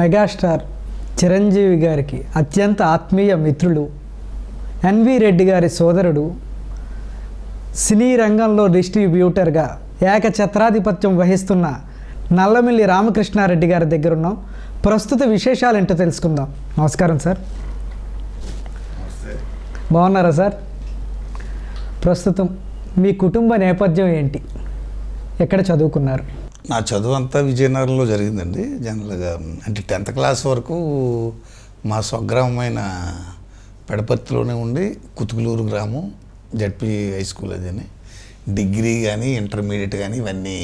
megastar Chiranjeevi గారికి అత్యంత ఆత్మీయ మిత్రులు ఎన్వి రెడ్డి గారి సోదరుడు సినీ రంగంలో డిస్ట్రిబ్యూటర్గా ఏకఛత్రాధిపత్యం వహిస్తున్న నల్లమిల్లి రామకృష్ణారెడ్డి గారి దగ్గర ఉన్నాం ప్రస్తుత విశేషాలు ఏంటో తెలుసుకుందాం నమస్కారం సార్ బాగున్నారా సార్ ప్రస్తుతం మీ కుటుంబ నేపథ్యం ఏంటి ఎక్కడ చదువుకున్నారు నా చదువు అంతా విజయనగరంలో జరిగిందండి జనరల్గా అంటే టెన్త్ క్లాస్ వరకు మా స్వగ్రామమైన పెడపత్తిలోనే ఉండి కుతుకులూరు గ్రామం జడ్పీ హై స్కూల్ అదని డిగ్రీ కానీ ఇంటర్మీడియట్ కానీ ఇవన్నీ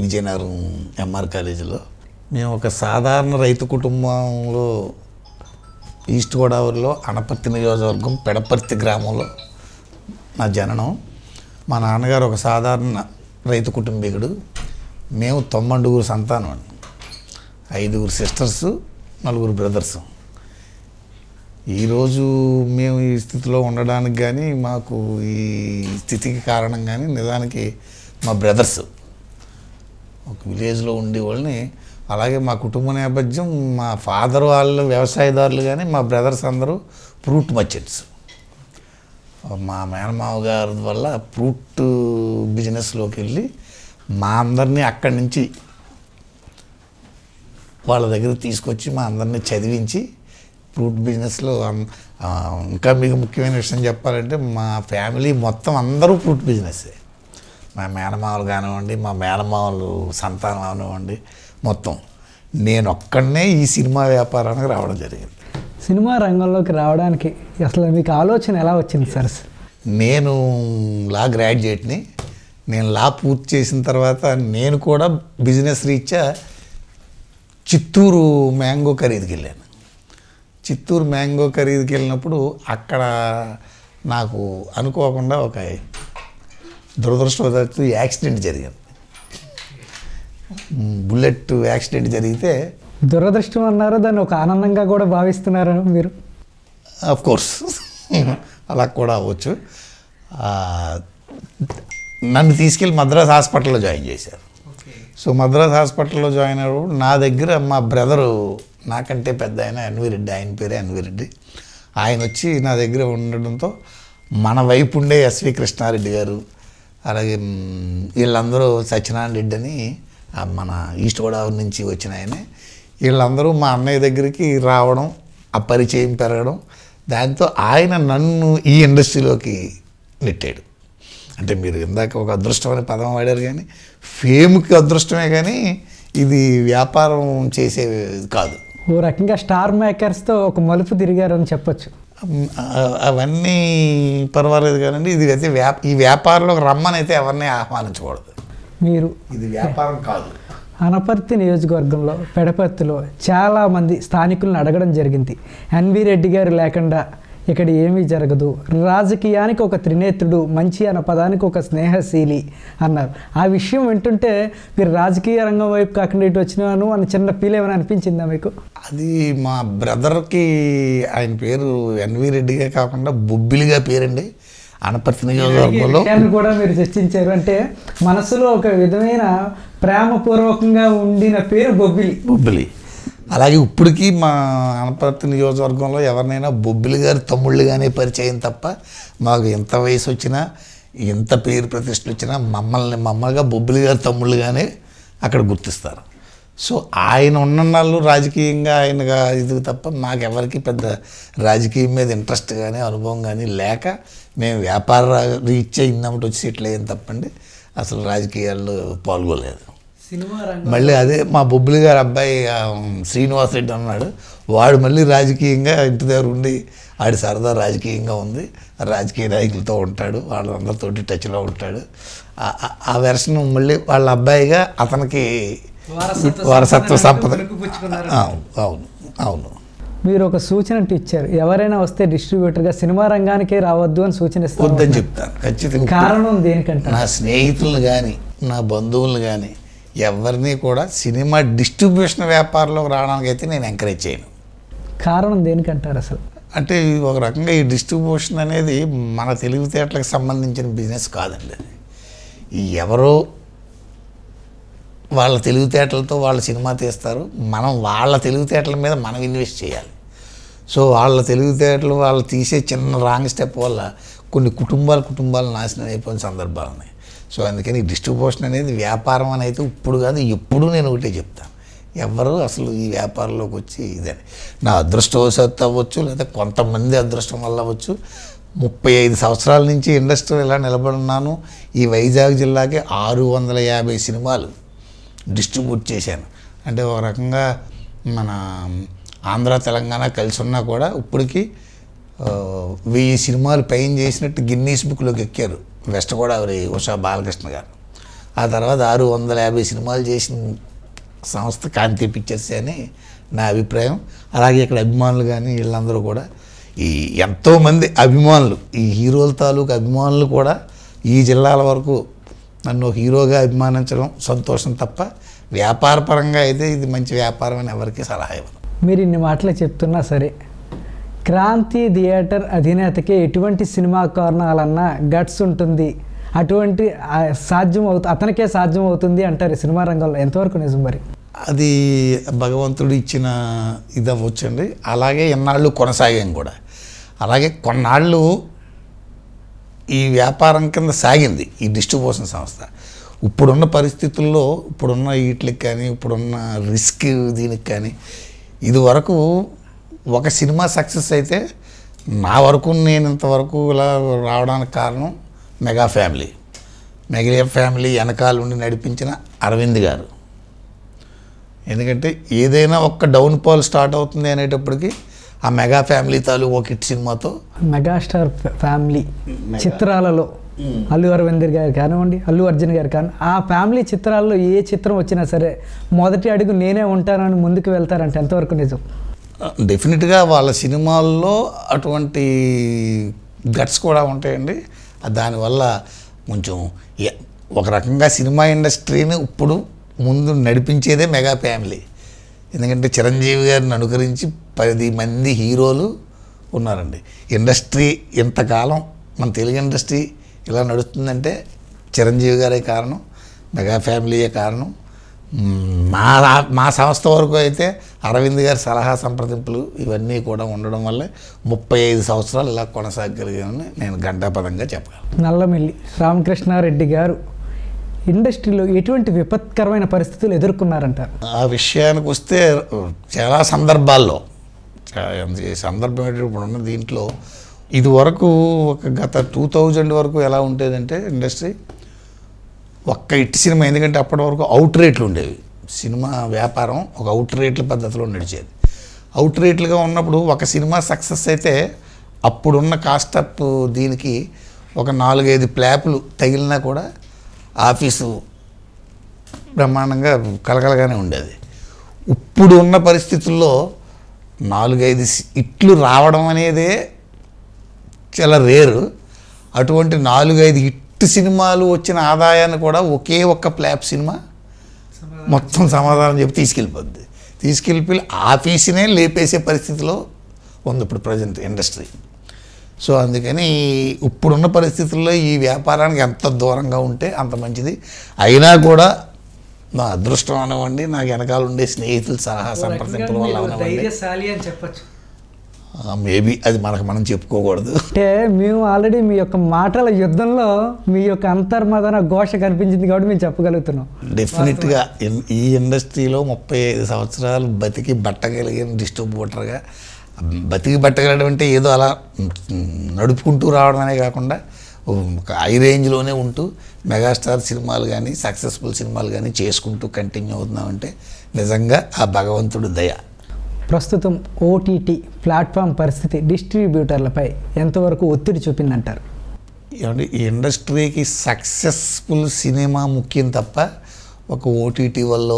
విజయనగరం ఎంఆర్ కాలేజీలో మేము ఒక సాధారణ రైతు కుటుంబంలో ఈస్ట్ గోదావరిలో అనపర్తి నియోజకవర్గం పెడపర్తి గ్రామంలో నా జననం మా నాన్నగారు ఒక సాధారణ రైతు కుటుంబీకుడు మేము తొమ్మండుగురు సంతానం అండి ఐదుగురు సిస్టర్స్ నలుగురు బ్రదర్స్ ఈరోజు మేము ఈ స్థితిలో ఉండడానికి కానీ మాకు ఈ స్థితికి కారణం కానీ నిజానికి మా బ్రదర్స్ ఒక విలేజ్లో ఉండేవాళ్ళని అలాగే మా కుటుంబ నేపథ్యం మా ఫాదర్ వాళ్ళు వ్యవసాయదారులు కానీ మా బ్రదర్స్ అందరూ ఫ్రూట్ మర్చెంట్స్ మా మేనమావ గారి వల్ల ఫ్రూట్ బిజినెస్లోకి వెళ్ళి మా అందరినీ అక్కడి నుంచి వాళ్ళ దగ్గర తీసుకొచ్చి మా అందరినీ చదివించి ఫ్రూట్ బిజినెస్లో ఇంకా మీకు ముఖ్యమైన విషయం చెప్పాలంటే మా ఫ్యామిలీ మొత్తం అందరూ ఫ్రూట్ బిజినెస్సే మా మేనమావలు కానివ్వండి మా మేనమావలు సంతానం కానివ్వండి మొత్తం నేను ఒక్కడనే ఈ సినిమా వ్యాపారానికి రావడం జరిగింది సినిమా రంగంలోకి రావడానికి అసలు మీకు ఆలోచన ఎలా వచ్చింది సార్ నేను లా గ్రాడ్యుయేట్ని నేను లా పూర్తి చేసిన తర్వాత నేను కూడా బిజినెస్ రీత్యా చిత్తూరు మ్యాంగో ఖరీదుకి వెళ్ళాను చిత్తూరు మ్యాంగో ఖరీదుకి వెళ్ళినప్పుడు అక్కడ నాకు అనుకోకుండా ఒక దురదృష్టవశాత్తు యాక్సిడెంట్ జరిగింది బుల్లెట్ యాక్సిడెంట్ జరిగితే దురదృష్టం అన్నారు దాన్ని ఒక ఆనందంగా కూడా భావిస్తున్నారు మీరు ఆఫ్ కోర్స్ అలా కూడా అవ్వచ్చు నన్ను తీసుకెళ్ళి మద్రాస్ హాస్పిటల్లో జాయిన్ చేశారు సో మద్రాస్ హాస్పిటల్లో జాయిన్ అయినప్పుడు నా దగ్గర మా బ్రదరు నాకంటే పెద్ద ఆయన అన్విరెడ్డి ఆయన పేరే అన్విరెడ్డి ఆయన వచ్చి నా దగ్గర ఉండడంతో మన వైపు ఉండే ఎస్వి కృష్ణారెడ్డి గారు అలాగే వీళ్ళందరూ సత్యనారాయణ రెడ్డి అని మన ఈస్ట్ గోదావరి నుంచి వచ్చిన ఆయనే వీళ్ళందరూ మా అన్నయ్య దగ్గరికి రావడం ఆ పరిచయం పెరగడం దాంతో ఆయన నన్ను ఈ ఇండస్ట్రీలోకి నెట్టాడు అంటే మీరు ఇందాక ఒక అదృష్టం అనే పదం వాడారు కానీ ఫేమ్కి అదృష్టమే కానీ ఇది వ్యాపారం చేసే కాదు ఓ రకంగా స్టార్ మేకర్స్తో ఒక మలుపు తిరిగారు అని చెప్పొచ్చు అవన్నీ పర్వాలేదు కానండి ఇది అయితే వ్యాప ఈ వ్యాపారంలో రమ్మని అయితే ఎవరిని ఆహ్వానించకూడదు మీరు ఇది వ్యాపారం కాదు అనపర్తి నియోజకవర్గంలో పెడపర్తిలో చాలామంది స్థానికులను అడగడం జరిగింది ఎన్వి రెడ్డి గారు లేకుండా ఇక్కడ ఏమీ జరగదు రాజకీయానికి ఒక త్రినేత్రుడు మంచి అన్న పదానికి ఒక స్నేహశీలి అన్నారు ఆ విషయం వింటుంటే మీరు రాజకీయ రంగం వైపు కాకుండా ఇటు వచ్చినాను అని చిన్న ఫీల్ ఏమైనా అనిపించిందా మీకు అది మా బ్రదర్కి ఆయన పేరు ఎన్వి రెడ్డిగా కాకుండా బొబ్బిలిగా పేరండి అనపర్తి నియోజకవర్గంలో కూడా మీరు చర్చించారు అంటే మనసులో ఒక విధమైన ప్రేమపూర్వకంగా ఉండిన పేరు బొబ్బిలి బొబ్బిలి అలాగే ఇప్పటికీ మా అనపర్తి నియోజకవర్గంలో ఎవరినైనా బొబ్బిలి గారి తమ్ముళ్ళు కానీ పరిచయం తప్ప మాకు ఎంత వయసు వచ్చినా ఎంత పేరు ప్రతిష్టలు వచ్చినా మమ్మల్ని మమ్మల్గా బొబ్బిలి గారి తమ్ముళ్ళుగానే అక్కడ గుర్తిస్తారు సో ఆయన ఉన్న నాళ్ళు రాజకీయంగా ఆయనగా ఇది తప్ప మాకెవరికి పెద్ద రాజకీయం మీద ఇంట్రెస్ట్ కానీ అనుభవం కానీ లేక మేము వ్యాపార రీచ్ ఇన్నమ్మటి వచ్చి ఇట్లా ఏం తప్పండి అసలు రాజకీయాల్లో పాల్గొలేదు మళ్ళీ అదే మా బొబ్బులి గారు అబ్బాయి శ్రీనివాస్ రెడ్డి అన్నాడు వాడు మళ్ళీ రాజకీయంగా ఇంటి దగ్గర ఉండి ఆడి సరదా రాజకీయంగా ఉంది రాజకీయ నాయకులతో ఉంటాడు వాళ్ళందరితోటి టచ్లో ఉంటాడు ఆ వెర్షన్ మళ్ళీ వాళ్ళ అబ్బాయిగా అతనికి వారసత్వ సంపద అవును అవును మీరు ఒక సూచన ఇచ్చారు ఎవరైనా వస్తే డిస్ట్రిబ్యూటర్గా సినిమా రంగానికే రావద్దు అని సూచన వద్దని చెప్తాను ఖచ్చితంగా కారణం దేనికంటే నా స్నేహితులు కానీ నా బంధువులు కానీ ఎవరిని కూడా సినిమా డిస్ట్రిబ్యూషన్ వ్యాపారంలోకి రావడానికి అయితే నేను ఎంకరేజ్ చేయను కారణం దేనికంటారు అసలు అంటే ఒక రకంగా ఈ డిస్ట్రిబ్యూషన్ అనేది మన తెలుగు థియేటర్లకు సంబంధించిన బిజినెస్ కాదండి ఎవరో వాళ్ళ తెలివితేటలతో వాళ్ళు సినిమా తీస్తారు మనం వాళ్ళ తెలివితేటల మీద మనం ఇన్వెస్ట్ చేయాలి సో వాళ్ళ తెలివితేటలు వాళ్ళు తీసే చిన్న రాంగ్ స్టెప్ వల్ల కొన్ని కుటుంబాలు కుటుంబాలు నాశనం అయిపోయిన సందర్భాలు ఉన్నాయి సో అందుకని డిస్ట్రిబ్యూషన్ అనేది వ్యాపారం అని అయితే ఇప్పుడు కాదు ఎప్పుడు నేను ఒకటే చెప్తాను ఎవరు అసలు ఈ వ్యాపారంలోకి వచ్చి ఇదని నా అదృష్టవశాత్తు అవ్వచ్చు లేదా కొంతమంది అదృష్టం వల్ల అవ్వచ్చు ముప్పై ఐదు సంవత్సరాల నుంచి ఇండస్ట్రీ ఇలా నిలబడున్నాను ఈ వైజాగ్ జిల్లాకి ఆరు వందల యాభై సినిమాలు డిస్ట్రిబ్యూట్ చేశాను అంటే ఒక రకంగా మన ఆంధ్ర తెలంగాణ కలిసి ఉన్నా కూడా ఇప్పటికీ వెయ్యి సినిమాలు పైన చేసినట్టు గిన్నీస్ బుక్లోకి ఎక్కారు వెస్ట్ గోదావరి ఉషా బాలకృష్ణ గారు ఆ తర్వాత ఆరు వందల యాభై సినిమాలు చేసిన సంస్థ కాంతి పిక్చర్స్ అని నా అభిప్రాయం అలాగే ఇక్కడ అభిమానులు కానీ వీళ్ళందరూ కూడా ఈ ఎంతోమంది అభిమానులు ఈ హీరోల తాలూకు అభిమానులు కూడా ఈ జిల్లాల వరకు నన్ను హీరోగా అభిమానించడం సంతోషం తప్ప వ్యాపారపరంగా అయితే ఇది మంచి వ్యాపారం అని ఎవరికి సలహా ఇవ్వను మీరు ఇన్ని మాటలు చెప్తున్నా సరే క్రాంతి థియేటర్ అధినేతకి ఎటువంటి సినిమా కారణాలన్నా గట్స్ ఉంటుంది అటువంటి సాధ్యం అవుతు అతనికే సాధ్యం అవుతుంది అంటారు సినిమా రంగంలో ఎంతవరకు నిజం మరి అది భగవంతుడు ఇచ్చిన ఇది అవ్వచ్చండి అలాగే ఎన్నాళ్ళు కొనసాగాం కూడా అలాగే కొన్నాళ్ళు ఈ వ్యాపారం కింద సాగింది ఈ డిస్ట్రిబ్యూషన్ సంస్థ ఇప్పుడున్న పరిస్థితుల్లో ఇప్పుడున్న వీటికి కానీ ఇప్పుడున్న రిస్క్ దీనికి కానీ ఇది వరకు ఒక సినిమా సక్సెస్ అయితే నా వరకు నేను ఇంతవరకు ఇలా రావడానికి కారణం మెగా ఫ్యామిలీ మెగా ఫ్యామిలీ వెనకాల ఉండి నడిపించిన అరవింద్ గారు ఎందుకంటే ఏదైనా ఒక్క డౌన్ పాల్ స్టార్ట్ అవుతుంది అనేటప్పటికి ఆ మెగా ఫ్యామిలీ తాలూ ఒక హిట్ సినిమాతో మెగాస్టార్ ఫ్యామిలీ చిత్రాలలో అల్లు అరవింద్ గారు కానివ్వండి అల్లు అర్జున్ గారు కానీ ఆ ఫ్యామిలీ చిత్రాల్లో ఏ చిత్రం వచ్చినా సరే మొదటి అడుగు నేనే ఉంటానని ముందుకు వెళ్తారంటే ఎంతవరకు నిజం డెఫినెట్గా వాళ్ళ సినిమాల్లో అటువంటి గట్స్ కూడా ఉంటాయండి దానివల్ల కొంచెం ఒక రకంగా సినిమా ఇండస్ట్రీని ఇప్పుడు ముందు నడిపించేదే మెగా ఫ్యామిలీ ఎందుకంటే చిరంజీవి గారిని అనుకరించి పది మంది హీరోలు ఉన్నారండి ఇండస్ట్రీ ఇంతకాలం మన తెలుగు ఇండస్ట్రీ ఇలా నడుస్తుందంటే చిరంజీవి గారే కారణం మెగా ఫ్యామిలీయే కారణం మా మా సంస్థ వరకు అయితే అరవింద్ గారి సలహా సంప్రదింపులు ఇవన్నీ కూడా ఉండడం వల్ల ముప్పై ఐదు సంవత్సరాలు ఇలా కొనసాగలిగానని నేను గంటాపదంగా చెప్పగలను నల్లమిల్లి రామకృష్ణారెడ్డి గారు ఇండస్ట్రీలో ఎటువంటి విపత్కరమైన పరిస్థితులు ఎదుర్కొన్నారంటారు ఆ విషయానికి వస్తే చాలా సందర్భాల్లో సందర్భం ఇప్పుడు ఉన్న దీంట్లో ఇది వరకు ఒక గత టూ థౌజండ్ వరకు ఎలా ఉంటుందంటే ఇండస్ట్రీ ఒక్క ఇట్ సినిమా ఎందుకంటే అప్పటి వరకు అవుట్ రేట్లు ఉండేవి సినిమా వ్యాపారం ఒక అవుట్ రేట్ల పద్ధతిలో నడిచేది అవుట్ రేట్లుగా ఉన్నప్పుడు ఒక సినిమా సక్సెస్ అయితే అప్పుడున్న కాస్టప్ దీనికి ఒక నాలుగైదు ప్లాపులు తగిలినా కూడా ఆఫీసు బ్రహ్మాండంగా కలకలగానే ఉండేది ఇప్పుడు ఉన్న పరిస్థితుల్లో నాలుగైదు ఇట్లు రావడం అనేదే చాలా రేరు అటువంటి నాలుగైదు ఇట్ హిట్ సినిమాలు వచ్చిన ఆదాయాన్ని కూడా ఒకే ఒక్క ప్లాప్ సినిమా మొత్తం సమాధానం చెప్పి తీసుకెళ్ళిపోద్ది తీసుకెళ్ళిపోయి ఆఫీసునే లేపేసే పరిస్థితిలో ఉంది ఇప్పుడు ప్రజెంట్ ఇండస్ట్రీ సో అందుకని ఇప్పుడున్న పరిస్థితుల్లో ఈ వ్యాపారానికి ఎంత దూరంగా ఉంటే అంత మంచిది అయినా కూడా నా అదృష్టం అనవండి నాకు వెనకాల ఉండే స్నేహితులు సలహా సంప్రదింపుల వల్ల చెప్పచ్చు మేబీ అది మనకు మనం చెప్పుకోకూడదు అంటే మేము ఆల్రెడీ మీ యొక్క మాటల యుద్ధంలో మీ యొక్క అంతర్మదన ఘోష కనిపించింది కాబట్టి మేము చెప్పగలుగుతున్నాం డెఫినెట్గా ఈ ఇండస్ట్రీలో ముప్పై ఐదు సంవత్సరాలు బతికి బట్టగలిగిన డిస్ట్రిబ్యూటర్గా బతికి బట్టగలడం అంటే ఏదో అలా నడుపుకుంటూ అనే కాకుండా హై రేంజ్లోనే ఉంటూ మెగాస్టార్ సినిమాలు కానీ సక్సెస్ఫుల్ సినిమాలు కానీ చేసుకుంటూ కంటిన్యూ అవుతున్నామంటే నిజంగా ఆ భగవంతుడు దయ ప్రస్తుతం ఓటీటీ ప్లాట్ఫామ్ పరిస్థితి డిస్ట్రిబ్యూటర్లపై ఎంతవరకు ఒత్తిడి చూపిందంటారు ఏమంటే ఇండస్ట్రీకి సక్సెస్ఫుల్ సినిమా ముఖ్యం తప్ప ఒక ఓటీటీ వల్ల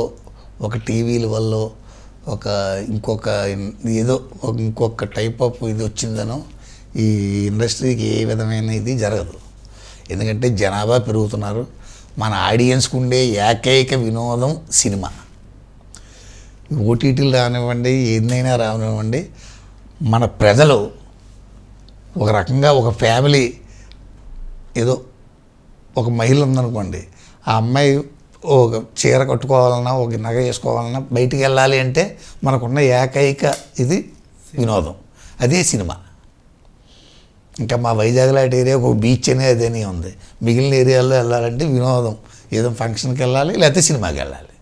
ఒక టీవీల వల్ల ఒక ఇంకొక ఏదో ఇంకొక టైప్ ఆఫ్ ఇది వచ్చిందనో ఈ ఇండస్ట్రీకి ఏ విధమైన ఇది జరగదు ఎందుకంటే జనాభా పెరుగుతున్నారు మన ఆడియన్స్కు ఉండే ఏకైక వినోదం సినిమా ఓటీటీలు రానివ్వండి ఏదైనా రానివ్వండి మన ప్రజలు ఒక రకంగా ఒక ఫ్యామిలీ ఏదో ఒక మహిళ ఉందనుకోండి ఆ అమ్మాయి ఒక చీర కట్టుకోవాలన్నా ఒక నగ వేసుకోవాలన్నా బయటికి వెళ్ళాలి అంటే మనకున్న ఏకైక ఇది వినోదం అదే సినిమా ఇంకా మా వైజాగ్ లాంటి ఏరియా ఒక బీచ్ అనేది అదేనే ఉంది మిగిలిన ఏరియాల్లో వెళ్ళాలంటే వినోదం ఏదో ఫంక్షన్కి వెళ్ళాలి లేకపోతే సినిమాకి వెళ్ళాలి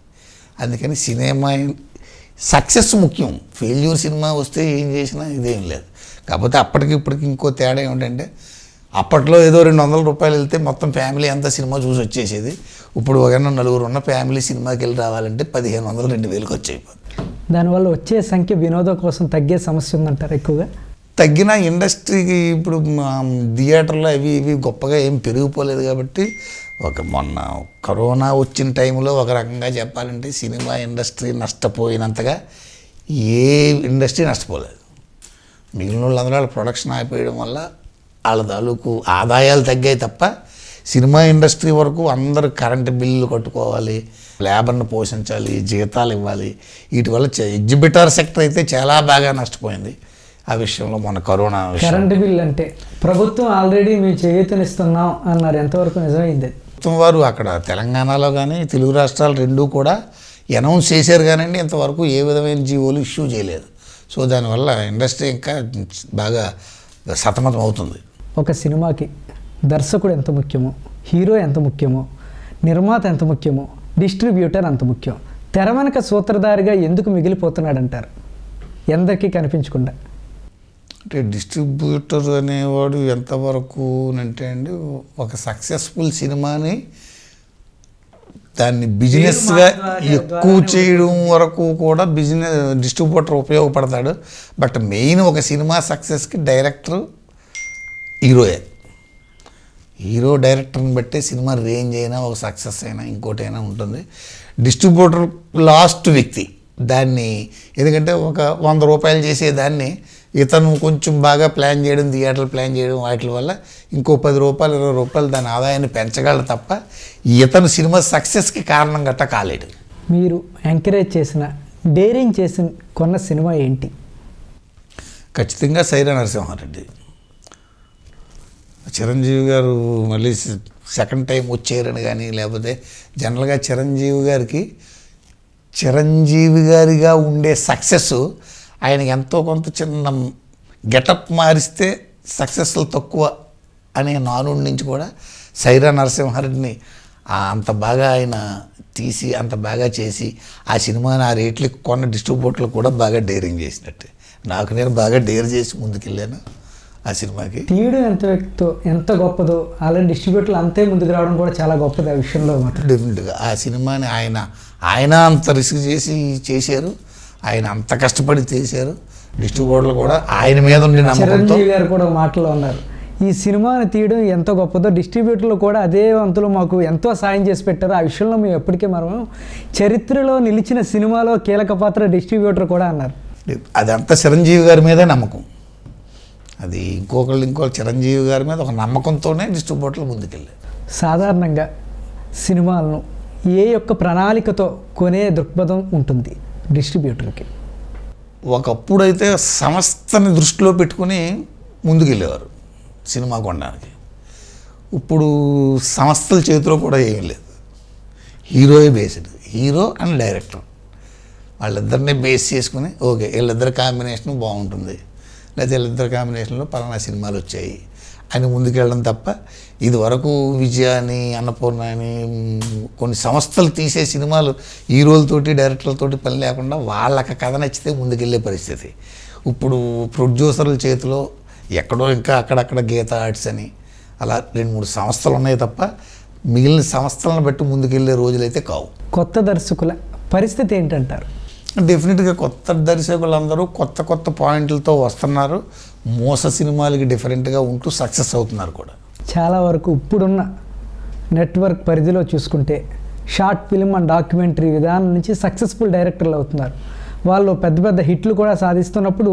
అందుకని సినిమా సక్సెస్ ముఖ్యం ఫెయిల్యూర్ సినిమా వస్తే ఏం చేసినా ఇదేం లేదు కాకపోతే అప్పటికి ఇప్పటికి ఇంకో తేడా ఏమిటంటే అప్పట్లో ఏదో రెండు వందల రూపాయలు వెళ్తే మొత్తం ఫ్యామిలీ అంతా సినిమా చూసి వచ్చేసేది ఇప్పుడు ఒకరిన నలుగురు ఉన్న ఫ్యామిలీ సినిమాకి వెళ్ళి రావాలంటే పదిహేను వందలు రెండు వేలకు వచ్చేయిపోతుంది దానివల్ల వచ్చే సంఖ్య వినోదం కోసం తగ్గే సమస్య ఉందంటారు ఎక్కువగా తగ్గిన ఇండస్ట్రీకి ఇప్పుడు థియేటర్లు అవి ఇవి గొప్పగా ఏం పెరిగిపోలేదు కాబట్టి ఒక మొన్న కరోనా వచ్చిన టైంలో ఒక రకంగా చెప్పాలంటే సినిమా ఇండస్ట్రీ నష్టపోయినంతగా ఏ ఇండస్ట్రీ నష్టపోలేదు మిగిలిన వాళ్ళందరూ వాళ్ళ ప్రొడక్షన్ ఆగిపోయడం వల్ల వాళ్ళ తాలూకు ఆదాయాలు తగ్గాయి తప్ప సినిమా ఇండస్ట్రీ వరకు అందరూ కరెంటు బిల్లు కట్టుకోవాలి లేబర్ను పోషించాలి జీతాలు ఇవ్వాలి వీటి వల్ల ఎగ్జిబిటర్ సెక్టర్ అయితే చాలా బాగా నష్టపోయింది ఆ విషయంలో మన కరోనా కరెంటు బిల్ అంటే ప్రభుత్వం ఆల్రెడీ మేము చేయూతనిస్తున్నాం అన్నారు ఎంతవరకు నిజమైంది ప్రభుత్వం వారు అక్కడ తెలంగాణలో కానీ తెలుగు రాష్ట్రాలు రెండూ కూడా అనౌన్స్ చేశారు కానివ్వండి ఇంతవరకు ఏ విధమైన జీవోలు ఇష్యూ చేయలేదు సో దానివల్ల ఇండస్ట్రీ ఇంకా బాగా సతమతం అవుతుంది ఒక సినిమాకి దర్శకుడు ఎంత ముఖ్యమో హీరో ఎంత ముఖ్యమో నిర్మాత ఎంత ముఖ్యమో డిస్ట్రిబ్యూటర్ అంత ముఖ్యం తెర వెనక సూత్రధారిగా ఎందుకు మిగిలిపోతున్నాడంటారు ఎందరికీ కనిపించకుండా అంటే డిస్ట్రిబ్యూటర్ అనేవాడు ఎంతవరకు అంటే అండి ఒక సక్సెస్ఫుల్ సినిమాని దాన్ని బిజినెస్గా ఎక్కువ చేయడం వరకు కూడా బిజినెస్ డిస్ట్రిబ్యూటర్ ఉపయోగపడతాడు బట్ మెయిన్ ఒక సినిమా సక్సెస్కి డైరెక్టర్ హీరోయే హీరో డైరెక్టర్ని బట్టి సినిమా రేంజ్ అయినా ఒక సక్సెస్ అయినా ఇంకోటైనా ఉంటుంది డిస్ట్రిబ్యూటర్ లాస్ట్ వ్యక్తి దాన్ని ఎందుకంటే ఒక వంద రూపాయలు చేసేదాన్ని ఇతను కొంచెం బాగా ప్లాన్ చేయడం థియేటర్లు ప్లాన్ చేయడం వాటి వల్ల ఇంకో పది రూపాయలు ఇరవై రూపాయలు దాని ఆదాయాన్ని పెంచగలడు తప్ప ఇతను సినిమా సక్సెస్కి కారణం గట్ట కాలేడు మీరు ఎంకరేజ్ చేసిన డేరింగ్ చేసిన కొన్న సినిమా ఏంటి ఖచ్చితంగా సైర నరసింహారెడ్డి చిరంజీవి గారు మళ్ళీ సెకండ్ టైం వచ్చేయరని కానీ లేకపోతే జనరల్గా చిరంజీవి గారికి చిరంజీవి గారిగా ఉండే సక్సెస్ ఆయన ఎంతో కొంత చిన్న గెటప్ మారిస్తే సక్సెస్లు తక్కువ అనే నానుడి నుంచి కూడా సైరా నరసింహారెడ్డిని అంత బాగా ఆయన తీసి అంత బాగా చేసి ఆ సినిమాని ఆ రేట్లకి కొన్న డిస్ట్రిబ్యూటర్లు కూడా బాగా డేరింగ్ చేసినట్టు నాకు నేను బాగా డేర్ చేసి ముందుకెళ్ళాను ఆ సినిమాకి తీయడం ఎంత వ్యక్తితో ఎంత గొప్పదో అలాగే డిస్ట్రిబ్యూటర్లు అంతే ముందుకు రావడం కూడా చాలా గొప్పది ఆ విషయంలో డెఫినెట్గా ఆ సినిమాని ఆయన ఆయన అంత రిస్క్ చేసి చేశారు ఆయన అంత కష్టపడి చేశారు డిస్ట్రిబ్యూటర్లు కూడా ఆయన మీద ఉండే నమ్మకంతో గారు కూడా మాటలో ఉన్నారు ఈ సినిమాను తీయడం ఎంత గొప్పదో డిస్ట్రిబ్యూటర్లు కూడా అదే వంతులు మాకు ఎంతో సాయం చేసి పెట్టారు ఆ విషయంలో మేము ఎప్పటికీ మనం చరిత్రలో నిలిచిన సినిమాలో కీలక పాత్ర డిస్ట్రిబ్యూటర్ కూడా అన్నారు అదంతా చిరంజీవి గారి మీదే నమ్మకం అది ఇంకొకళ్ళు ఇంకో చిరంజీవి గారి మీద ఒక నమ్మకంతోనే డిస్ట్రిబ్యూటర్లు ముందుకెళ్ళారు సాధారణంగా సినిమాలను ఏ యొక్క ప్రణాళికతో కొనే దృక్పథం ఉంటుంది డిస్ట్రిబ్యూటర్కి ఒకప్పుడైతే సంస్థని దృష్టిలో పెట్టుకుని ముందుకెళ్ళేవారు సినిమా కొనడానికి ఇప్పుడు సంస్థల చేతిలో కూడా ఏమీ లేదు హీరోయే బేస్డ్ హీరో అండ్ డైరెక్టర్ వాళ్ళిద్దరిని బేస్ చేసుకుని ఓకే వీళ్ళిద్దరి కాంబినేషన్ బాగుంటుంది లేకపోతే వీళ్ళిద్దరి కాంబినేషన్లో పలానా సినిమాలు వచ్చాయి అని ముందుకెళ్ళడం తప్ప ఇది వరకు విజయ అని అన్నపూర్ణ అని కొన్ని సంస్థలు తీసే సినిమాలు హీరోలతోటి డైరెక్టర్లతోటి పని లేకుండా వాళ్ళకి కథ నచ్చితే ముందుకెళ్ళే పరిస్థితి ఇప్పుడు ప్రొడ్యూసర్ల చేతిలో ఎక్కడో ఇంకా అక్కడక్కడ గీత ఆర్ట్స్ అని అలా రెండు మూడు సంస్థలు ఉన్నాయి తప్ప మిగిలిన సంస్థలను బట్టి ముందుకెళ్ళే రోజులైతే కావు కొత్త దర్శకుల పరిస్థితి ఏంటంటారు డెఫినెట్గా కొత్త దర్శకులందరూ కొత్త కొత్త పాయింట్లతో వస్తున్నారు మోస సినిమాలకి డిఫరెంట్గా ఉంటూ సక్సెస్ అవుతున్నారు కూడా చాలా వరకు ఇప్పుడున్న నెట్వర్క్ పరిధిలో చూసుకుంటే షార్ట్ ఫిలిం అండ్ డాక్యుమెంటరీ విధానం నుంచి సక్సెస్ఫుల్ డైరెక్టర్లు అవుతున్నారు వాళ్ళు పెద్ద పెద్ద హిట్లు కూడా సాధిస్తున్నప్పుడు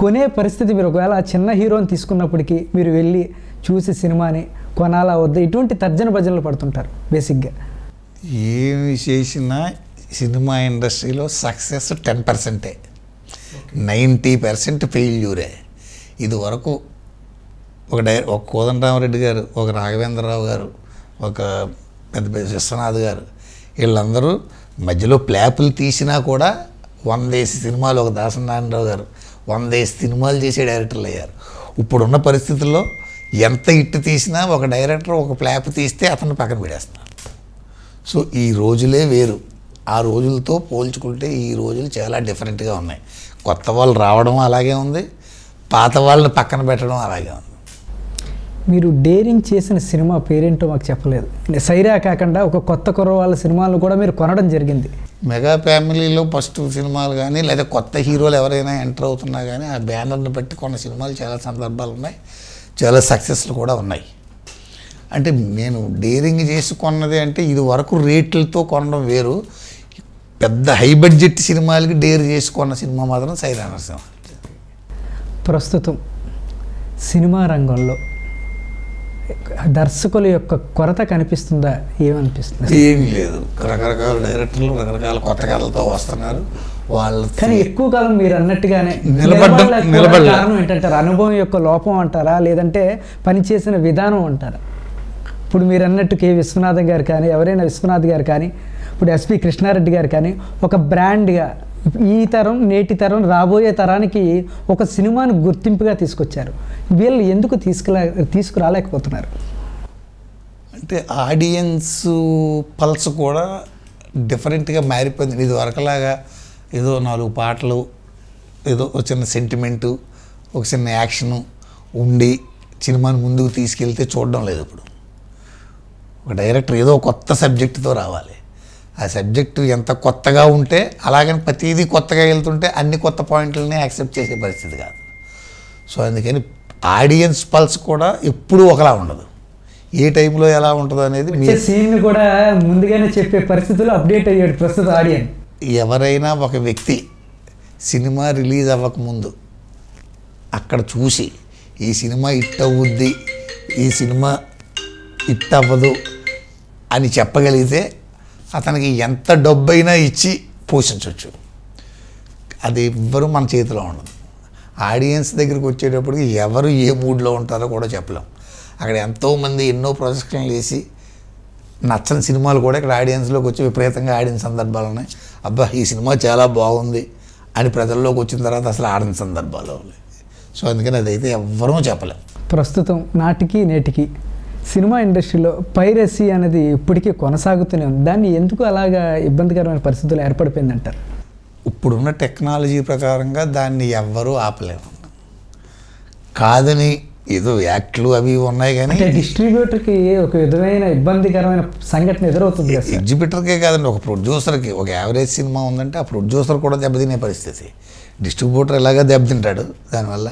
కొనే పరిస్థితి మీరు ఒకవేళ చిన్న హీరోని తీసుకున్నప్పటికీ మీరు వెళ్ళి చూసి సినిమాని కొనాలా వద్ద ఇటువంటి తర్జన భజనలు పడుతుంటారు బేసిక్గా ఏమి చేసినా సినిమా ఇండస్ట్రీలో సక్సెస్ టెన్ పర్సెంటే నైంటీ పర్సెంట్ ఫెయిల్యూరే ఇది వరకు ఒక డై ఒక కోదండరామరెడ్డి గారు ఒక రాఘవేంద్రరావు గారు ఒక పెద్ద పెద్ద విశ్వనాథ్ గారు వీళ్ళందరూ మధ్యలో ప్లాపులు తీసినా కూడా వందేసి సినిమాలు ఒక దాసనారాయణరావు గారు వందేసి సినిమాలు చేసే డైరెక్టర్లు అయ్యారు ఇప్పుడున్న పరిస్థితుల్లో ఎంత ఇట్టు తీసినా ఒక డైరెక్టర్ ఒక ప్లాప్ తీస్తే అతను పక్కన పెడేస్తున్నారు సో ఈ రోజులే వేరు ఆ రోజులతో పోల్చుకుంటే ఈ రోజులు చాలా డిఫరెంట్గా ఉన్నాయి కొత్త వాళ్ళు రావడం అలాగే ఉంది పాత వాళ్ళని పక్కన పెట్టడం అలాగే ఉంది మీరు డేరింగ్ చేసిన సినిమా పేరేంటో మాకు చెప్పలేదు సైరా కాకుండా ఒక కొత్త కుర్రవాళ్ళ సినిమాలు కూడా మీరు కొనడం జరిగింది మెగా ఫ్యామిలీలో ఫస్ట్ సినిమాలు కానీ లేదా కొత్త హీరోలు ఎవరైనా ఎంటర్ అవుతున్నా కానీ ఆ బ్యానర్ని పెట్టి కొన్న సినిమాలు చాలా సందర్భాలు ఉన్నాయి చాలా సక్సెస్లు కూడా ఉన్నాయి అంటే నేను డేరింగ్ చేసి కొన్నది అంటే ఇది వరకు రేట్లతో కొనడం వేరు పెద్ద హై బడ్జెట్ సినిమాలకి డేర్ చేసుకున్న సినిమా మాత్రం సైరా ప్రస్తుతం సినిమా రంగంలో దర్శకుల యొక్క కొరత కనిపిస్తుందా ఏమనిపిస్తుంది ఏం లేదు రకరకాల డైరెక్టర్లు రకరకాల కొత్త కళలతో వస్తున్నారు వాళ్ళు కానీ ఎక్కువ కాలం మీరు అన్నట్టుగానే కారణం ఏంటంటారు అనుభవం యొక్క లోపం అంటారా లేదంటే పనిచేసిన విధానం అంటారా ఇప్పుడు మీరు అన్నట్టు కే విశ్వనాథం గారు కానీ ఎవరైనా విశ్వనాథ్ గారు కానీ ఇప్పుడు ఎస్పి కృష్ణారెడ్డి గారు కానీ ఒక బ్రాండ్గా ఈ తరం నేటి తరం రాబోయే తరానికి ఒక సినిమాను గుర్తింపుగా తీసుకొచ్చారు వీళ్ళు ఎందుకు తీసుకురా తీసుకురాలేకపోతున్నారు అంటే ఆడియన్స్ పల్స్ కూడా డిఫరెంట్గా మారిపోయింది ఇది వరకలాగా ఏదో నాలుగు పాటలు ఏదో ఒక చిన్న సెంటిమెంటు ఒక చిన్న యాక్షను ఉండి సినిమాని ముందుకు తీసుకెళ్తే చూడడం లేదు ఇప్పుడు ఒక డైరెక్టర్ ఏదో కొత్త సబ్జెక్టుతో రావాలి ఆ సబ్జెక్టు ఎంత కొత్తగా ఉంటే అలాగని ప్రతిదీ కొత్తగా వెళ్తుంటే అన్ని కొత్త పాయింట్లని యాక్సెప్ట్ చేసే పరిస్థితి కాదు సో అందుకని ఆడియన్స్ పల్స్ కూడా ఎప్పుడూ ఒకలా ఉండదు ఏ టైంలో ఎలా ఉంటుందో అనేది మీ సీన్ కూడా ముందుగానే చెప్పే పరిస్థితులు అప్డేట్ అయ్యాడు ప్రస్తుత ఆడియన్స్ ఎవరైనా ఒక వ్యక్తి సినిమా రిలీజ్ అవ్వకముందు అక్కడ చూసి ఈ సినిమా ఇట్ అవ్వుద్ది ఈ సినిమా ఇట్ అవ్వదు అని చెప్పగలిగితే అతనికి ఎంత డబ్బైనా ఇచ్చి పోషించవచ్చు అది ఎవ్వరూ మన చేతిలో ఉండదు ఆడియన్స్ దగ్గరికి వచ్చేటప్పటికి ఎవరు ఏ మూడ్లో ఉంటారో కూడా చెప్పలేం అక్కడ ఎంతోమంది ఎన్నో ప్రొజెక్షన్లు వేసి నచ్చని సినిమాలు కూడా ఇక్కడ ఆడియన్స్లోకి వచ్చి విపరీతంగా ఆడిన ఉన్నాయి అబ్బా ఈ సినిమా చాలా బాగుంది అని ప్రజల్లోకి వచ్చిన తర్వాత అసలు ఆడిన సందర్భాలు సో అందుకని అదైతే ఎవ్వరూ చెప్పలేం ప్రస్తుతం నాటికి నేటికి సినిమా ఇండస్ట్రీలో పైరసీ అనేది ఇప్పటికీ కొనసాగుతూనే ఉంది దాన్ని ఎందుకు అలాగా ఇబ్బందికరమైన పరిస్థితులు ఏర్పడిపోయిందంటారు ఇప్పుడున్న టెక్నాలజీ ప్రకారంగా దాన్ని ఎవ్వరూ ఆపలేము కాదని ఏదో యాక్ట్లు అవి ఉన్నాయి కానీ డిస్ట్రిబ్యూటర్కి ఒక విధమైన ఇబ్బందికరమైన సంఘటన ఎదురవుతుంది ఎగ్జిబిటర్కే కాదండి ఒక ప్రొడ్యూసర్కి ఒక యావరేజ్ సినిమా ఉందంటే ఆ ప్రొడ్యూసర్ కూడా దెబ్బతినే పరిస్థితి డిస్ట్రిబ్యూటర్ ఎలాగా దెబ్బతింటాడు దానివల్ల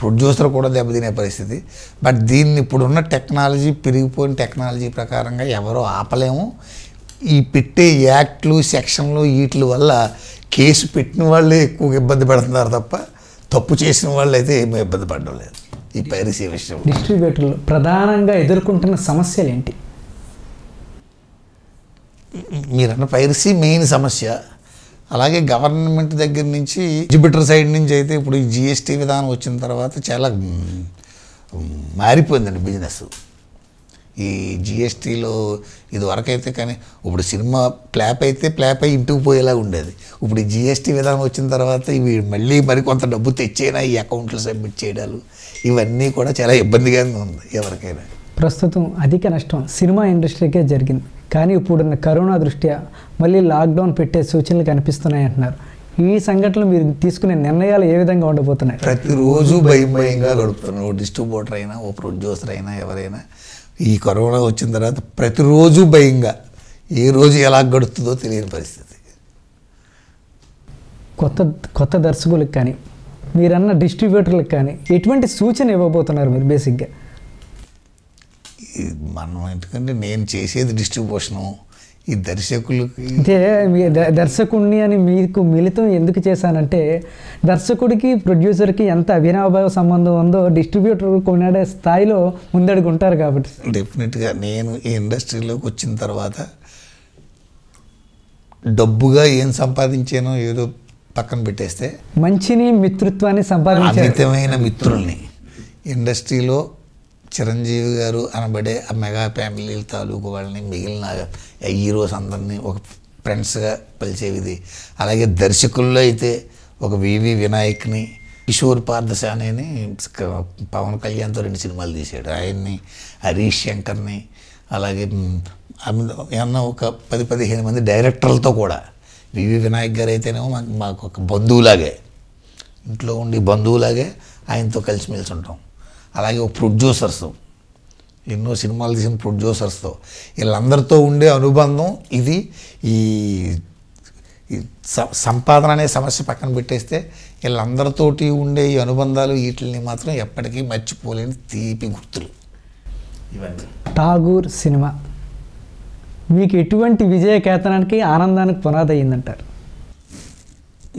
ప్రొడ్యూసర్ కూడా దెబ్బతినే పరిస్థితి బట్ దీన్ని ఇప్పుడున్న టెక్నాలజీ పెరిగిపోయిన టెక్నాలజీ ప్రకారంగా ఎవరో ఆపలేము ఈ పెట్టే యాక్ట్లు సెక్షన్లు వీటి వల్ల కేసు పెట్టిన వాళ్ళే ఎక్కువ ఇబ్బంది పడుతున్నారు తప్ప తప్పు చేసిన వాళ్ళు అయితే ఏమీ ఇబ్బంది పడడం లేదు ఈ పైరసీ విషయం డిస్ట్రిబ్యూటర్లు ప్రధానంగా ఎదుర్కొంటున్న సమస్యలు ఏంటి మీరన్న పైరసీ మెయిన్ సమస్య అలాగే గవర్నమెంట్ దగ్గర నుంచి ఎగ్జిబిటర్ సైడ్ నుంచి అయితే ఇప్పుడు ఈ జిఎస్టీ విధానం వచ్చిన తర్వాత చాలా మారిపోయిందండి బిజినెస్ ఈ జిఎస్టీలో ఇదివరకైతే కానీ ఇప్పుడు సినిమా ప్లాప్ అయితే ప్లాప్ అయి ఇంటికి పోయేలా ఉండేది ఇప్పుడు ఈ జిఎస్టీ విధానం వచ్చిన తర్వాత ఇవి మళ్ళీ మరికొంత డబ్బు తెచ్చైనా ఈ అకౌంట్లు సబ్మిట్ చేయడాలు ఇవన్నీ కూడా చాలా ఇబ్బందిగానే ఉంది ఎవరికైనా ప్రస్తుతం అధిక నష్టం సినిమా ఇండస్ట్రీకే జరిగింది కానీ ఇప్పుడున్న కరోనా దృష్ట్యా మళ్ళీ లాక్డౌన్ పెట్టే సూచనలు కనిపిస్తున్నాయి అంటున్నారు ఈ సంఘటనలు మీరు తీసుకునే నిర్ణయాలు ఏ విధంగా ఉండబోతున్నాయి ప్రతిరోజు భయం భయంగా గడుపుతున్నారు ఓ డిస్ట్రిబ్యూటర్ అయినా ఓ ప్రొడ్యూసర్ అయినా ఎవరైనా ఈ కరోనా వచ్చిన తర్వాత ప్రతిరోజు భయంగా ఏ రోజు ఎలా గడుపుతుందో తెలియని పరిస్థితి కొత్త కొత్త దర్శకులకు కానీ మీరన్న డిస్ట్రిబ్యూటర్లకు కానీ ఎటువంటి సూచన ఇవ్వబోతున్నారు మీరు బేసిక్గా మనం ఎందుకంటే నేను చేసేది డిస్ట్రిబ్యూషను ఈ దర్శకులు అంటే దర్శకుడిని అని మీకు మిళితం ఎందుకు చేశానంటే దర్శకుడికి ప్రొడ్యూసర్కి ఎంత అభినవభావ సంబంధం ఉందో డిస్ట్రిబ్యూటర్ కొనాడే స్థాయిలో ముందడుగుంటారు కాబట్టి డెఫినెట్గా నేను ఈ ఇండస్ట్రీలోకి వచ్చిన తర్వాత డబ్బుగా ఏం సంపాదించానో ఏదో పక్కన పెట్టేస్తే మంచిని మిత్రుత్వాన్ని సంపాదించే మిత్రుల్ని ఇండస్ట్రీలో చిరంజీవి గారు అనబడే ఆ మెగా ఫ్యామిలీల తాలూకు వాళ్ళని మిగిలిన హీరోస్ అందరినీ ఒక ఫ్రెండ్స్గా పిలిచేవిది అలాగే దర్శకుల్లో అయితే ఒక వివి వినాయక్ని కిషోర్ పార్థసానిని పవన్ కళ్యాణ్తో రెండు సినిమాలు తీశాడు ఆయన్ని హరీష్ శంకర్ని అలాగే ఏమన్నా ఒక పది పదిహేను మంది డైరెక్టర్లతో కూడా వివి వినాయక్ గారు అయితేనేమో మాకు మాకు ఒక బంధువులాగే ఇంట్లో ఉండి బంధువులాగే ఆయనతో కలిసిమెలిసి ఉంటాం అలాగే ప్రొడ్యూసర్స్ ఎన్నో సినిమాలు తీసిన ప్రొడ్యూసర్స్తో వీళ్ళందరితో ఉండే అనుబంధం ఇది ఈ సంపాదన అనే సమస్య పక్కన పెట్టేస్తే వీళ్ళందరితోటి ఉండే ఈ అనుబంధాలు వీటిని మాత్రం ఎప్పటికీ మర్చిపోలేని తీపి గుర్తులు ఇవన్నీ ఠాగూర్ సినిమా మీకు ఎటువంటి విజయ కేతనానికి ఆనందానికి పునాది అయిందంటారు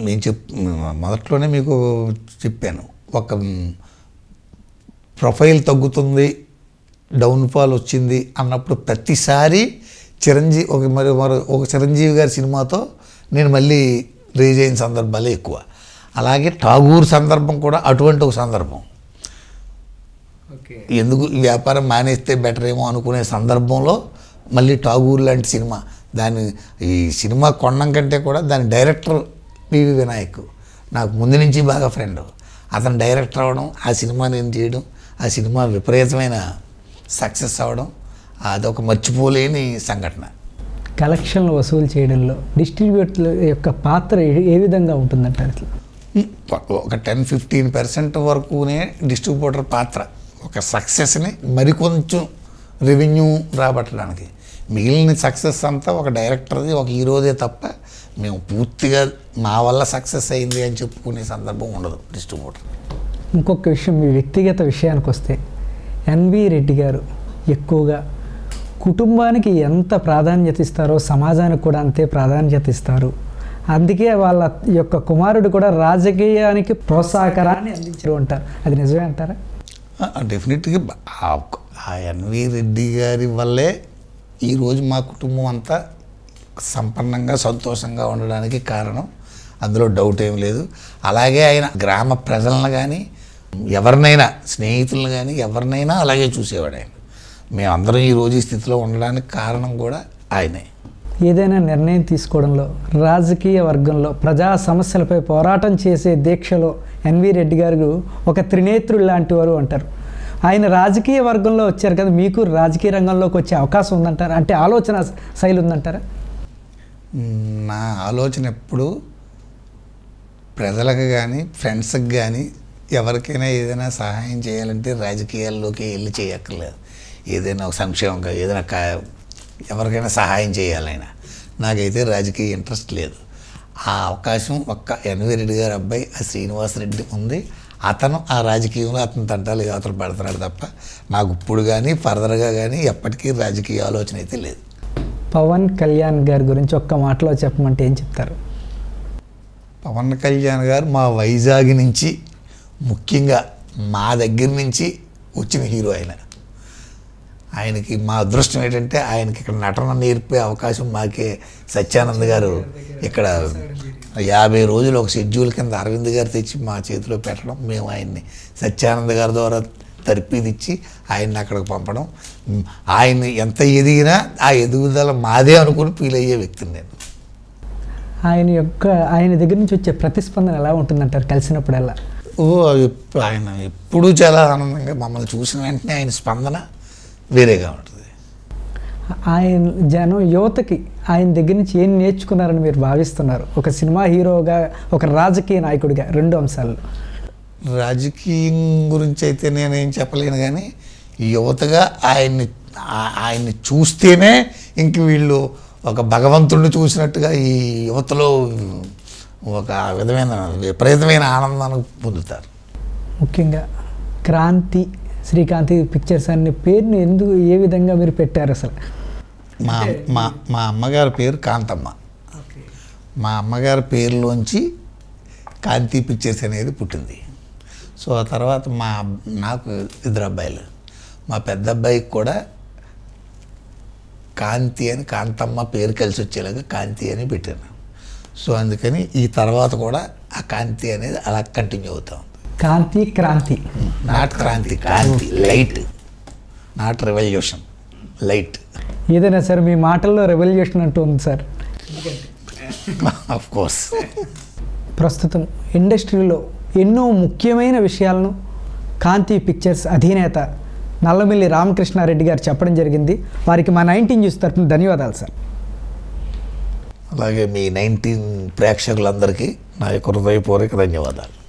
నేను చెప్ మొదట్లోనే మీకు చెప్పాను ఒక ప్రొఫైల్ తగ్గుతుంది డౌన్ఫాల్ వచ్చింది అన్నప్పుడు ప్రతిసారి చిరంజీవి ఒక మరి మరో ఒక చిరంజీవి గారి సినిమాతో నేను మళ్ళీ రీజ్ అయిన సందర్భాలే ఎక్కువ అలాగే ఠాగూర్ సందర్భం కూడా అటువంటి ఒక సందర్భం ఎందుకు వ్యాపారం మానేస్తే బెటర్ ఏమో అనుకునే సందర్భంలో మళ్ళీ ఠాగూర్ లాంటి సినిమా దాని ఈ సినిమా కొనడం కంటే కూడా దాని డైరెక్టర్ పివి వినాయక్ నాకు ముందు నుంచి బాగా ఫ్రెండ్ అతను డైరెక్టర్ అవ్వడం ఆ సినిమా నేను చేయడం ఆ సినిమా విపరీతమైన సక్సెస్ అవ్వడం అదొక మర్చిపోలేని సంఘటన కలెక్షన్లు వసూలు చేయడంలో డిస్ట్రిబ్యూటర్ల యొక్క పాత్ర ఏ విధంగా ఉంటుందంటే అసలు ఒక టెన్ ఫిఫ్టీన్ పర్సెంట్ వరకునే డిస్ట్రిబ్యూటర్ పాత్ర ఒక సక్సెస్ని మరికొంచెం రెవెన్యూ రాబట్టడానికి మిగిలిన సక్సెస్ అంతా ఒక డైరెక్టర్ది ఒక హీరోదే తప్ప మేము పూర్తిగా మా వల్ల సక్సెస్ అయింది అని చెప్పుకునే సందర్భం ఉండదు డిస్ట్రిబ్యూటర్ ఇంకొక విషయం మీ వ్యక్తిగత విషయానికి వస్తే ఎన్వి రెడ్డి గారు ఎక్కువగా కుటుంబానికి ఎంత ప్రాధాన్యత ఇస్తారో సమాజానికి కూడా అంతే ప్రాధాన్యత ఇస్తారు అందుకే వాళ్ళ యొక్క కుమారుడు కూడా రాజకీయానికి ప్రోత్సాహకరాన్ని అందించారు అంటారు అది నిజమే అంటారా డెఫినెట్గా ఆ ఎన్వి రెడ్డి గారి వల్లే ఈరోజు మా కుటుంబం అంతా సంపన్నంగా సంతోషంగా ఉండడానికి కారణం అందులో డౌట్ ఏం లేదు అలాగే ఆయన గ్రామ ప్రజలను కానీ ఎవరినైనా స్నేహితులను కానీ ఎవరినైనా అలాగే చూసేవాడు ఆయన మేమందరం ఈరోజు ఈ స్థితిలో ఉండడానికి కారణం కూడా ఆయనే ఏదైనా నిర్ణయం తీసుకోవడంలో రాజకీయ వర్గంలో ప్రజా సమస్యలపై పోరాటం చేసే దీక్షలో ఎన్వి రెడ్డి గారు ఒక త్రినేత్రుడు లాంటి వారు అంటారు ఆయన రాజకీయ వర్గంలో వచ్చారు కదా మీకు రాజకీయ రంగంలోకి వచ్చే అవకాశం ఉందంటారా అంటే ఆలోచన శైలి ఉందంటారా నా ఆలోచన ఎప్పుడు ప్రజలకు కానీ ఫ్రెండ్స్కి కానీ ఎవరికైనా ఏదైనా సహాయం చేయాలంటే రాజకీయాల్లోకి వెళ్ళి చేయక్కర్లేదు ఏదైనా ఒక సంక్షేమంగా ఏదైనా కా ఎవరికైనా సహాయం చేయాలైనా నాకైతే రాజకీయ ఇంట్రెస్ట్ లేదు ఆ అవకాశం ఒక్క రెడ్డి గారి అబ్బాయి ఆ శ్రీనివాసరెడ్డి ఉంది అతను ఆ రాజకీయంలో అతను తంటాలు అతను పడుతున్నాడు తప్ప నాకు ఇప్పుడు కానీ ఫర్దర్గా కానీ ఎప్పటికీ రాజకీయ ఆలోచన అయితే లేదు పవన్ కళ్యాణ్ గారి గురించి ఒక్క మాటలో చెప్పమంటే ఏం చెప్తారు పవన్ కళ్యాణ్ గారు మా వైజాగ్ నుంచి ముఖ్యంగా మా దగ్గర నుంచి వచ్చిన హీరో ఆయన ఆయనకి మా అదృష్టం ఏంటంటే ఆయనకి ఇక్కడ నటన నేర్పే అవకాశం మాకే సత్యానంద్ గారు ఇక్కడ యాభై రోజులు ఒక షెడ్యూల్ కింద అరవింద్ గారు తెచ్చి మా చేతిలో పెట్టడం మేము ఆయన్ని సత్యానంద్ గారి ద్వారా తరిపిదిచ్చి ఆయన్ని అక్కడికి పంపడం ఆయన ఎంత ఎదిగినా ఆ ఎదుగుదల మాదే అనుకుని ఫీల్ అయ్యే వ్యక్తిని నేను ఆయన యొక్క ఆయన దగ్గర నుంచి వచ్చే ప్రతిస్పందన ఎలా ఉంటుందంటారు కలిసినప్పుడల్లా ఓ ఆయన ఎప్పుడూ చాలా ఆనందంగా మమ్మల్ని చూసిన వెంటనే ఆయన స్పందన వేరేగా ఉంటుంది ఆయన జనం యువతకి ఆయన దగ్గర నుంచి ఏం నేర్చుకున్నారని మీరు భావిస్తున్నారు ఒక సినిమా హీరోగా ఒక రాజకీయ నాయకుడిగా రెండు అంశాలు రాజకీయం గురించి అయితే నేనేం చెప్పలేను కానీ యువతగా ఆయన్ని ఆయన్ని చూస్తేనే ఇంక వీళ్ళు ఒక భగవంతుడిని చూసినట్టుగా ఈ యువతలో ఒక విధమైన విపరీతమైన ఆనందాన్ని పొందుతారు ముఖ్యంగా క్రాంతి శ్రీకాంతి పిక్చర్స్ అనే పేరుని ఎందుకు ఏ విధంగా మీరు పెట్టారు అసలు మా మా మా అమ్మగారి పేరు కాంతమ్మ మా అమ్మగారి పేరులోంచి కాంతి పిక్చర్స్ అనేది పుట్టింది సో ఆ తర్వాత మా నాకు ఇద్దరు అబ్బాయిలు మా పెద్ద అబ్బాయికి కూడా కాంతి అని కాంతమ్మ పేరు కలిసి వచ్చేలాగా కాంతి అని పెట్టాను సో అందుకని ఈ తర్వాత కూడా ఆ కాంతి అనేది అలా కంటిన్యూ అవుతా ఉంది కాంతి క్రాంతి నాట్ క్రాంతి కాంతి లైట్ నాట్ రెవల్యూషన్ లైట్ ఏదైనా సార్ మీ మాటల్లో రెవల్యూషన్ అంటూ ఉంది సార్ ఆఫ్కోర్స్ కోర్స్ ప్రస్తుతం ఇండస్ట్రీలో ఎన్నో ముఖ్యమైన విషయాలను కాంతి పిక్చర్స్ అధినేత నల్లమిల్లి రామకృష్ణారెడ్డి గారు చెప్పడం జరిగింది వారికి మా నైన్టీన్ న్యూస్ తరఫున ధన్యవాదాలు సార్ అలాగే మీ నైన్టీన్ ప్రేక్షకులందరికీ నా యొక్క హృదయపూర్వక ధన్యవాదాలు